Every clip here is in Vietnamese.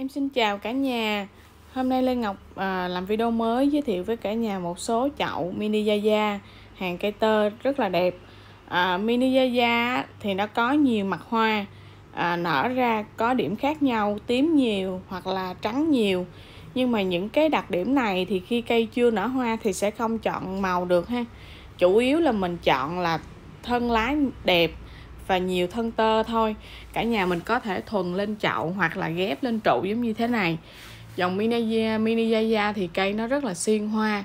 Em xin chào cả nhà Hôm nay Lê Ngọc à, làm video mới giới thiệu với cả nhà một số chậu mini Yaya Hàng cây tơ rất là đẹp à, Mini Yaya thì nó có nhiều mặt hoa à, Nở ra có điểm khác nhau tím nhiều hoặc là trắng nhiều Nhưng mà những cái đặc điểm này thì khi cây chưa nở hoa thì sẽ không chọn màu được ha Chủ yếu là mình chọn là thân lá đẹp và nhiều thân tơ thôi cả nhà mình có thể thuần lên chậu hoặc là ghép lên trụ giống như thế này dòng mini mini yaya thì cây nó rất là xuyên hoa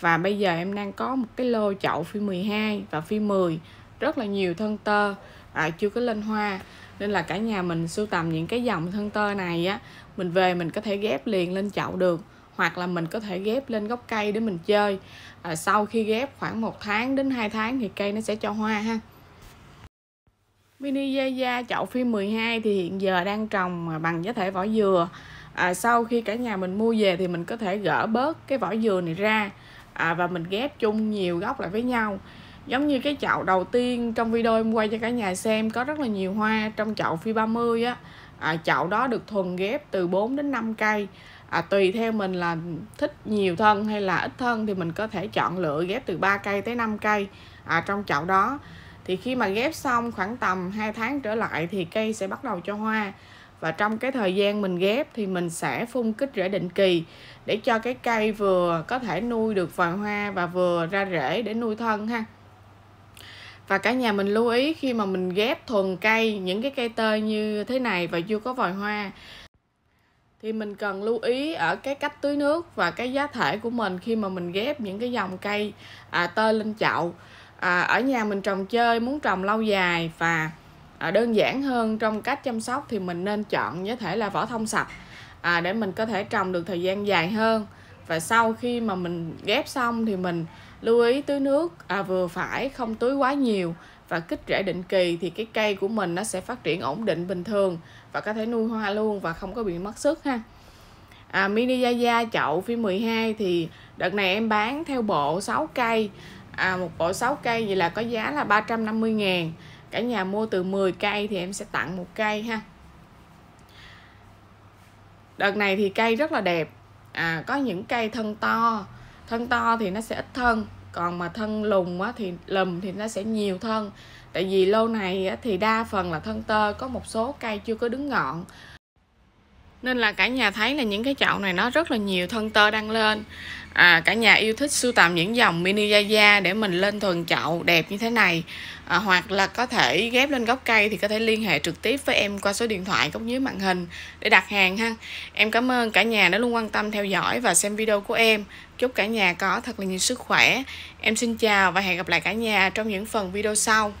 và bây giờ em đang có một cái lô chậu phi 12 và phi 10 rất là nhiều thân tơ à, chưa có lên hoa nên là cả nhà mình sưu tầm những cái dòng thân tơ này á mình về mình có thể ghép liền lên chậu được hoặc là mình có thể ghép lên gốc cây để mình chơi à, sau khi ghép khoảng một tháng đến 2 tháng thì cây nó sẽ cho hoa ha Mini Yaya chậu phim 12 thì hiện giờ đang trồng bằng giá thể vỏ dừa à, Sau khi cả nhà mình mua về thì mình có thể gỡ bớt cái vỏ dừa này ra à, Và mình ghép chung nhiều góc lại với nhau Giống như cái chậu đầu tiên trong video em quay cho cả nhà xem có rất là nhiều hoa trong chậu phi 30 á à, Chậu đó được thuần ghép từ 4 đến 5 cây à, Tùy theo mình là thích nhiều thân hay là ít thân thì mình có thể chọn lựa ghép từ 3 cây tới 5 cây à, trong chậu đó thì khi mà ghép xong khoảng tầm 2 tháng trở lại thì cây sẽ bắt đầu cho hoa và trong cái thời gian mình ghép thì mình sẽ phun kích rễ định kỳ để cho cái cây vừa có thể nuôi được vòi hoa và vừa ra rễ để nuôi thân ha và cả nhà mình lưu ý khi mà mình ghép thuần cây những cái cây tơ như thế này và chưa có vòi hoa thì mình cần lưu ý ở cái cách tưới nước và cái giá thể của mình khi mà mình ghép những cái dòng cây à, tơ lên chậu à, ở nhà mình trồng chơi muốn trồng lâu dài và à, đơn giản hơn trong cách chăm sóc thì mình nên chọn có thể là vỏ thông sạch à, để mình có thể trồng được thời gian dài hơn và sau khi mà mình ghép xong thì mình lưu ý tưới nước à, vừa phải không tưới quá nhiều và kích rễ định kỳ thì cái cây của mình nó sẽ phát triển ổn định bình thường và có thể nuôi hoa luôn và không có bị mất sức ha à, mini gia gia chậu phi 12 thì đợt này em bán theo bộ 6 cây à, một bộ 6 cây vậy là có giá là 350 ngàn cả nhà mua từ 10 cây thì em sẽ tặng một cây ha đợt này thì cây rất là đẹp à, có những cây thân to thân to thì nó sẽ ít thân còn mà thân lùn á, thì lùm thì nó sẽ nhiều thân tại vì lâu này á, thì đa phần là thân tơ có một số cây chưa có đứng ngọn nên là cả nhà thấy là những cái chậu này nó rất là nhiều thân tơ đang lên à, cả nhà yêu thích sưu tầm những dòng mini Yaya để mình lên thuần chậu đẹp như thế này à, hoặc là có thể ghép lên gốc cây thì có thể liên hệ trực tiếp với em qua số điện thoại góc dưới màn hình để đặt hàng ha em cảm ơn cả nhà đã luôn quan tâm theo dõi và xem video của em chúc cả nhà có thật là nhiều sức khỏe em xin chào và hẹn gặp lại cả nhà trong những phần video sau